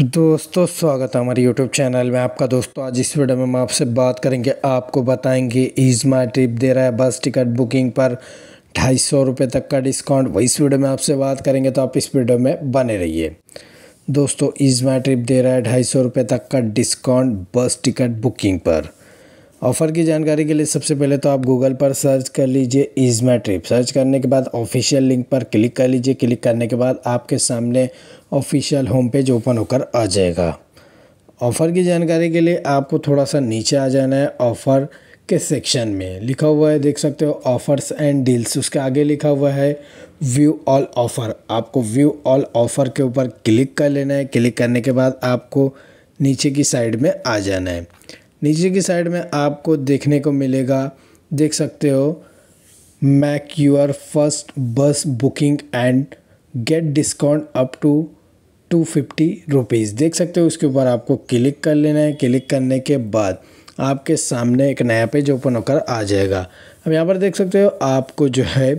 दोस्तों स्वागत है हमारे यूट्यूब चैनल में आपका दोस्तों आज इस वीडियो में हम आपसे बात करेंगे आपको बताएंगे ईजमा ट्रिप दे रहा है बस टिकट बुकिंग पर ढाई सौ रुपये तक का डिस्काउंट वही इस वीडियो में आपसे बात करेंगे तो आप इस वीडियो में बने रहिए दोस्तों ईजमा ट्रिप दे रहा है ढाई सौ रुपये तक का डिस्काउंट बस टिकट बुकिंग पर ऑफ़र की जानकारी के लिए सबसे पहले तो आप गूगल पर सर्च कर लीजिए इज़ माई ट्रिप सर्च करने के बाद ऑफिशियल लिंक पर क्लिक कर लीजिए क्लिक करने के बाद आपके सामने ऑफिशियल होम पेज ओपन होकर आ जाएगा ऑफ़र की जानकारी के लिए आपको थोड़ा सा नीचे आ जाना है ऑफ़र के सेक्शन में लिखा हुआ है देख सकते हो ऑफ़र्स एंड डील्स उसके आगे लिखा हुआ है व्यू ऑल ऑफ़र आपको व्यू ऑल ऑफ़र के ऊपर क्लिक कर लेना है क्लिक करने के बाद आपको नीचे की साइड में आ जाना है नीचे की साइड में आपको देखने को मिलेगा देख सकते हो make your first bus booking and get discount up to two fifty rupees देख सकते हो उसके ऊपर आपको क्लिक कर लेना है क्लिक करने के बाद आपके सामने एक नया पेज ओपन होकर आ जाएगा अब यहाँ पर देख सकते हो आपको जो है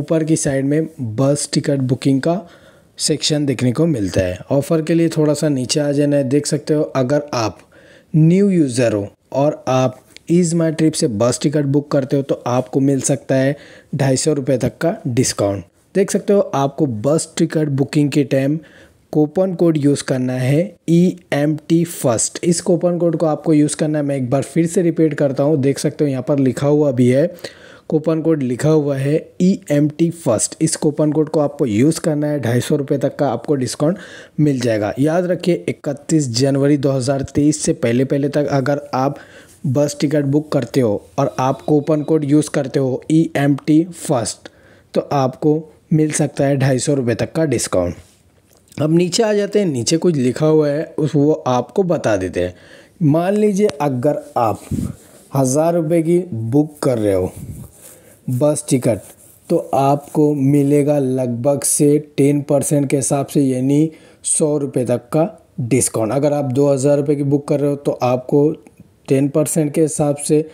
ऊपर की साइड में बस टिकट बुकिंग का सेक्शन देखने को मिलता है ऑफ़र के लिए थोड़ा सा नीचे आ जाना है देख सकते हो अगर आप न्यू यूज़र हो और आप इज माई ट्रिप से बस टिकट बुक करते हो तो आपको मिल सकता है ढाई सौ रुपये तक का डिस्काउंट देख सकते हो आपको बस टिकट बुकिंग के टाइम कोपन कोड यूज़ करना है ई एम टी फर्स्ट इस कोपन कोड को आपको यूज़ करना है मैं एक बार फिर से रिपीट करता हूँ देख सकते हो यहाँ पर लिखा हुआ भी है कूपन कोड लिखा हुआ है ई एम टी फर्स्ट इस कूपन कोड को आपको यूज़ करना है ढाई सौ रुपये तक का आपको डिस्काउंट मिल जाएगा याद रखिए इकतीस जनवरी 2023 से पहले पहले तक अगर आप बस टिकट बुक करते हो और आप कूपन कोड यूज़ करते हो ई एम टी फर्स्ट तो आपको मिल सकता है ढाई सौ रुपये तक का डिस्काउंट अब नीचे आ जाते हैं नीचे कुछ लिखा हुआ है उस वो आपको बता देते हैं मान लीजिए अगर आप हज़ार रुपये की बुक कर रहे हो बस टिकट तो आपको मिलेगा लगभग से टेन परसेंट के हिसाब से यानी सौ रुपये तक का डिस्काउंट अगर आप दो हज़ार रुपये की बुक कर रहे हो तो आपको टेन परसेंट के हिसाब से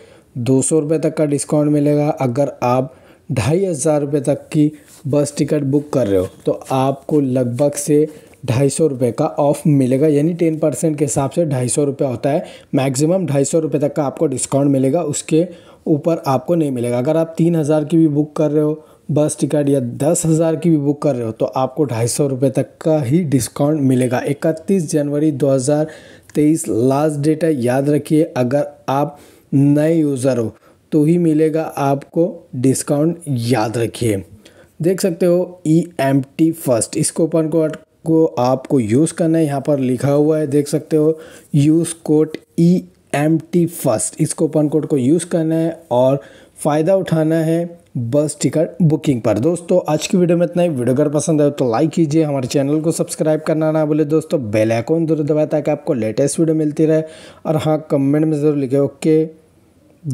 दो सौ रुपये तक का डिस्काउंट मिलेगा अगर आप ढाई हज़ार रुपये तक की बस टिकट बुक कर रहे हो तो आपको लगभग से ढाई सौ रुपये का ऑफ मिलेगा यानी टेन परसेंट के हिसाब से ढाई सौ रुपये होता है मैक्सिमम ढाई सौ रुपये तक का आपको डिस्काउंट मिलेगा उसके ऊपर आपको नहीं मिलेगा अगर आप तीन हज़ार की भी बुक कर रहे हो बस टिकट या दस हज़ार की भी बुक कर रहे हो तो आपको ढाई सौ रुपये तक का ही डिस्काउंट मिलेगा इकतीस जनवरी दो हज़ार तेईस लास्ट डेट है याद रखिए अगर आप नए यूज़र हो तो ही मिलेगा आपको डिस्काउंट याद रखिए देख सकते हो ई एम टी फर्स्ट इस कूपन कोड को आपको यूज़ करना है यहाँ पर लिखा हुआ है देख सकते हो use code E M T first इस कूपन कोड को यूज़ करना है और फ़ायदा उठाना है बस टिकट बुकिंग पर दोस्तों आज की वीडियो में इतना ही वीडियो अगर पसंद आए तो लाइक कीजिए हमारे चैनल को सब्सक्राइब करना ना बोले दोस्तों बेल आइकन जरूर दबाए ताकि आपको लेटेस्ट वीडियो मिलती रहे और हाँ कमेंट में ज़रूर लिखे ओके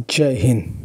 जय हिंद